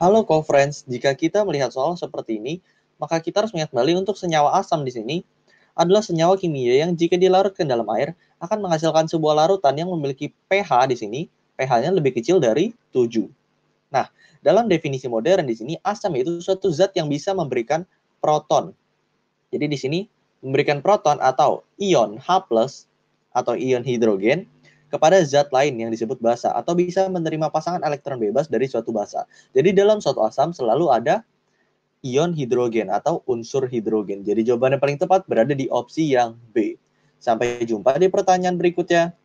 Halo co-friends, jika kita melihat soal seperti ini, maka kita harus melihat kembali untuk senyawa asam di sini adalah senyawa kimia yang jika dilarutkan dalam air akan menghasilkan sebuah larutan yang memiliki pH di sini, pH-nya lebih kecil dari 7. Nah, dalam definisi modern di sini asam itu suatu zat yang bisa memberikan proton. Jadi di sini memberikan proton atau ion H+ atau ion hidrogen kepada zat lain yang disebut basa atau bisa menerima pasangan elektron bebas dari suatu basa. Jadi dalam suatu asam selalu ada ion hidrogen atau unsur hidrogen. Jadi jawaban yang paling tepat berada di opsi yang B. Sampai jumpa di pertanyaan berikutnya.